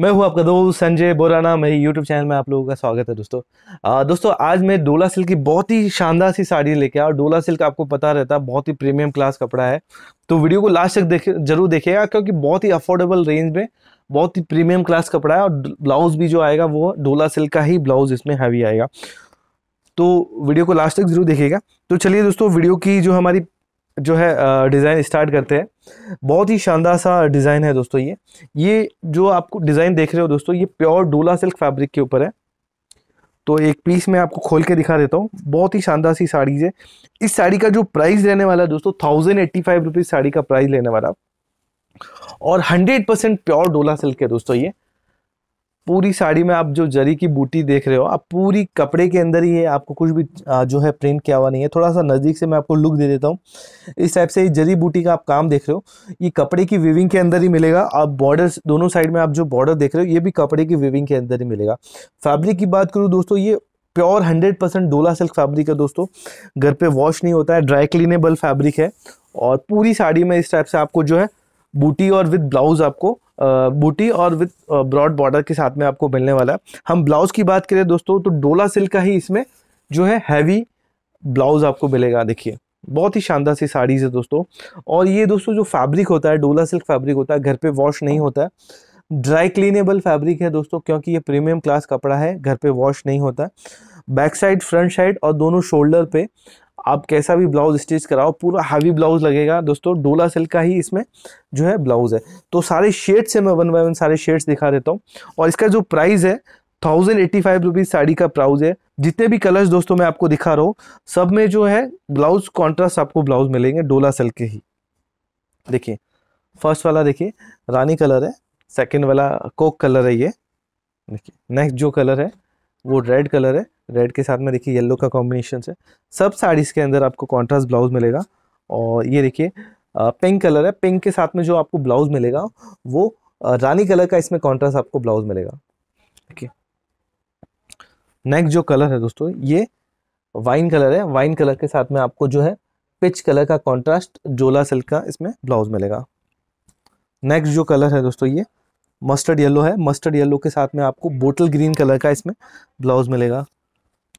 मैं हूं आपका दोस्त संजय बोराना मेरी यूट्यूब चैनल में आप लोगों का स्वागत है दोस्तों आ, दोस्तों आज मैं डोला सिल्क की बहुत ही शानदार सी साड़ी लेके आया और डोला सिल्क आपको पता रहता है बहुत ही प्रीमियम क्लास कपड़ा है तो वीडियो को लास्ट तक देखे जरूर देखिएगा क्योंकि बहुत ही अफोर्डेबल रेंज में बहुत ही प्रीमियम क्लास कपड़ा है और ब्लाउज भी जो आएगा वो डोला सिल्क का ही ब्लाउज इसमें हैवी आएगा तो वीडियो को लास्ट तक जरूर देखिएगा तो चलिए दोस्तों वीडियो की जो हमारी जो है डिज़ाइन स्टार्ट करते हैं बहुत ही शानदार सा डिज़ाइन है दोस्तों ये ये जो आपको डिज़ाइन देख रहे हो दोस्तों ये प्योर डोला सिल्क फैब्रिक के ऊपर है तो एक पीस मैं आपको खोल के दिखा देता हूँ बहुत ही शानदार सी साड़ी है इस साड़ी का जो प्राइस रहने वाला है दोस्तों thousand eighty five rupees sari का प्राइस लेने वाला और hundred percent pure Dola silk है दोस्तों ये पूरी साड़ी में आप जो जरी की बूटी देख रहे हो आप पूरी कपड़े के अंदर ही है आपको कुछ भी जो है प्रिंट किया हुआ नहीं है थोड़ा सा नज़दीक से मैं आपको लुक दे देता हूँ इस टाइप से जरी बूटी का आप काम देख रहे हो ये कपड़े की विविंग के अंदर ही मिलेगा आप बॉर्डर दोनों साइड में आप जो बॉर्डर देख रहे हो ये भी कपड़े की विविंग के अंदर ही मिलेगा फैब्रिक की बात करूँ दोस्तों ये pure hundred percent Dola silk fabric है दोस्तों घर पे वॉश नहीं होता है ड्राई क्लीनेबल फैब्रिक है और पूरी साड़ी में इस टाइप से आपको जो है बूटी और विद ब्लाउज आपको बूटी और विथ ब्रॉड बॉर्डर के साथ में आपको मिलने वाला है हम ब्लाउज़ की बात करें दोस्तों तो डोला सिल्क का ही इसमें जो है हैवी ब्लाउज़ आपको मिलेगा देखिए बहुत ही शानदार सी साड़ीज़ है दोस्तों और ये दोस्तों जो फैब्रिक होता है डोला सिल्क फैब्रिक होता है घर पे वॉश नहीं होता है ड्राई क्लीनेबल फैब्रिक है दोस्तों क्योंकि ये प्रीमियम क्लास कपड़ा है घर पे वॉश नहीं होता बैक साइड फ्रंट साइड और दोनों शोल्डर पे आप कैसा भी ब्लाउज स्टिच कराओ पूरा हैवी ब्लाउज लगेगा दोस्तों डोला सिल्क का ही इसमें जो है ब्लाउज है तो सारे शेड्स से मैं वन बाय वन सारे शेड्स दिखा देता हूँ और इसका जो प्राइस है thousand eighty five rupees sari का प्राउज है जितने भी कलर्स दोस्तों मैं आपको दिखा रहा हूँ सब में जो है ब्लाउज कॉन्ट्रास्ट आपको ब्लाउज मिलेंगे डोला सिल्क के ही देखिए फर्स्ट वाला देखिए रानी कलर है सेकेंड वाला कोक कलर है ये देखिए नेक्स्ट जो कलर है वो रेड कलर है रेड के साथ में देखिए येलो का कॉम्बिनेशन है सब साड़ीज़ के अंदर आपको कॉन्ट्रास्ट ब्लाउज मिलेगा और ये देखिए पिंक कलर है पिंक के साथ में जो आपको ब्लाउज मिलेगा वो रानी कलर का इसमें कॉन्ट्रास्ट आपको ब्लाउज मिलेगा ओके नेक्स्ट जो कलर है दोस्तों ये वाइन कलर है वाइन कलर के साथ में आपको जो है पिच कलर का कॉन्ट्रास्ट जोला सिल्क का इसमें ब्लाउज मिलेगा नेक्स्ट जो कलर है दोस्तों ये मस्टर्ड येलो है मस्टर्ड येलो के साथ में आपको बोटल ग्रीन कलर का इसमें ब्लाउज मिलेगा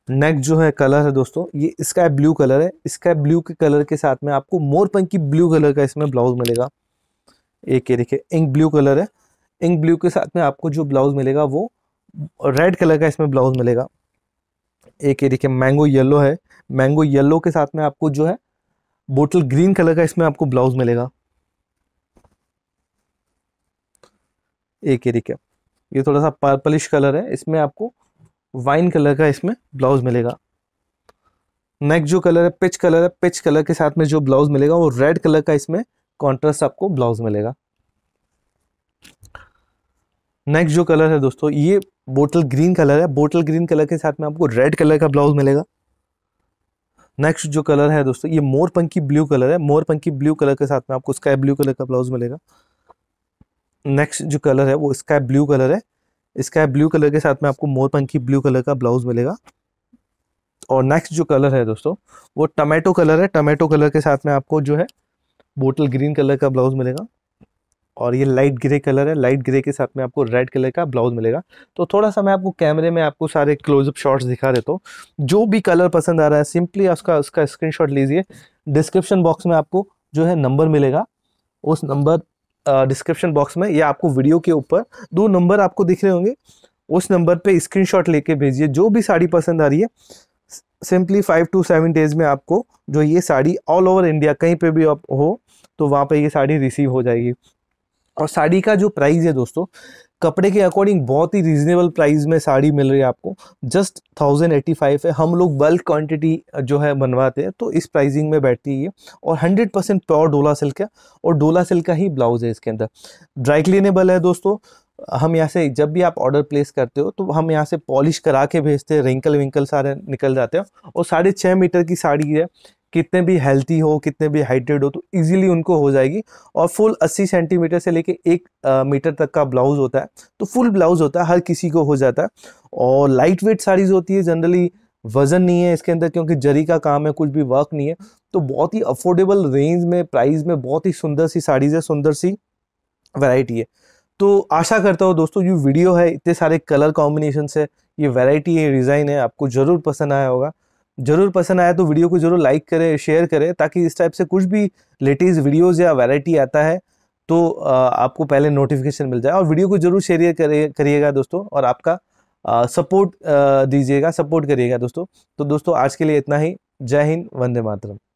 नेक्स्ट जो है कलर है दोस्तों ये स्काई ब्लू कलर है स्काई ब्लू के कलर के साथ में आपको पंकी ब्लू कलर का इसमें ब्लाउज मिलेगा एक ये देखिए इंक ब्लू कलर है इंक ब्लू के साथ में आपको जो ब्लाउज मिलेगा वो रेड कलर का इसमें ब्लाउज मिलेगा एक ये देखिए मैंगो येलो है मैंगो येलो के साथ में आपको जो है बोटल ग्रीन कलर का इसमें आपको ब्लाउज मिलेगा एक ये देखिए ये थोड़ा सा पर्पलिश कलर है इसमें आपको वाइन कलर का इसमें ब्लाउज मिलेगा नेक जो कलर है पिच कलर है पिच कलर के साथ में जो ब्लाउज मिलेगा वो रेड कलर का इसमें कॉन्ट्रास्ट आपको ब्लाउज मिलेगा नेक्स्ट जो कलर है दोस्तों ये बोटल ग्रीन कलर है बोटल ग्रीन कलर के साथ में आपको रेड कलर का ब्लाउज मिलेगा नेक्स्ट जो कलर है दोस्तों ये मोर पंकी ब्लू कलर है मोर पंकी ब्लू कलर के साथ में आपको स्काई ब्लू कलर का ब्लाउज मिलेगा नेक्स्ट जो कलर है वो स्काई ब्लू कलर है स्काई ब्लू कलर के साथ में आपको मोर पंखी ब्लू कलर का ब्लाउज मिलेगा और नेक्स्ट जो कलर है दोस्तों वो टमेटो कलर है टमेटो कलर के साथ में आपको जो है बोटल ग्रीन कलर का ब्लाउज मिलेगा और ये लाइट ग्रे कलर है लाइट ग्रे के साथ में आपको रेड कलर का ब्लाउज मिलेगा तो थोड़ा सा मैं आपको कैमरे में आपको सारे क्लोजअप शॉट्स दिखा देता हूँ जो भी कलर पसंद आ रहा है सिंपली उसका उसका स्क्रीनशॉट लीजिए डिस्क्रिप्शन बॉक्स में आपको जो है नंबर मिलेगा उस नंबर डिस्क्रिप्शन बॉक्स में या आपको वीडियो के ऊपर दो नंबर आपको दिख रहे होंगे उस नंबर पे स्क्रीनशॉट लेके भेजिए जो भी साड़ी पसंद आ रही है simply five to seven days में आपको जो ये साड़ी ऑल ओवर इंडिया कहीं पे भी आप हो तो वहाँ पे ये साड़ी रिसीव हो जाएगी और साड़ी का जो प्राइस है दोस्तों कपड़े के अकॉर्डिंग बहुत ही रीजनेबल प्राइस में साड़ी मिल रही है आपको जस्ट थाउजेंड एटी फाइव है हम लोग बल्क क्वांटिटी जो है बनवाते हैं तो इस प्राइसिंग में बैठती है और hundred percent pure Dola silk है और डोला सिल्क का ही ब्लाउज है इसके अंदर ड्राई क्लीनेबल है दोस्तों हम यहाँ से जब भी आप ऑर्डर प्लेस करते हो तो हम यहाँ से पॉलिश करा के भेजते हैं रिंकल विंकल सारे निकल जाते हैं और साढ़े छः मीटर की साड़ी है कितने भी हेल्थी हो कितने भी हाइड्रेट हो तो इजीली उनको हो जाएगी और फुल 80 सेंटीमीटर से लेके एक मीटर तक का ब्लाउज होता है तो फुल ब्लाउज होता है हर किसी को हो जाता है और लाइट वेट साड़ीज़ होती है जनरली वज़न नहीं है इसके अंदर क्योंकि जरी का काम है कुछ भी वर्क नहीं है तो बहुत ही अफोर्डेबल रेंज में प्राइस में बहुत ही सुंदर सी साड़ीज़ है सुंदर सी वैरायटी है तो आशा करता हूँ दोस्तों ये वीडियो है इतने सारे कलर कॉम्बिनेशन है ये वैरायटी है डिज़ाइन है आपको ज़रूर पसंद आया होगा जरूर पसंद आया तो वीडियो को जरूर लाइक करें शेयर करें ताकि इस टाइप से कुछ भी लेटेस्ट वीडियोज़ या वैरायटी आता है तो आपको पहले नोटिफिकेशन मिल जाए और वीडियो को जरूर शेयर करिएगा दोस्तों और आपका सपोर्ट दीजिएगा सपोर्ट करिएगा दोस्तों तो दोस्तों आज के लिए इतना ही जय हिंद वंदे मातरम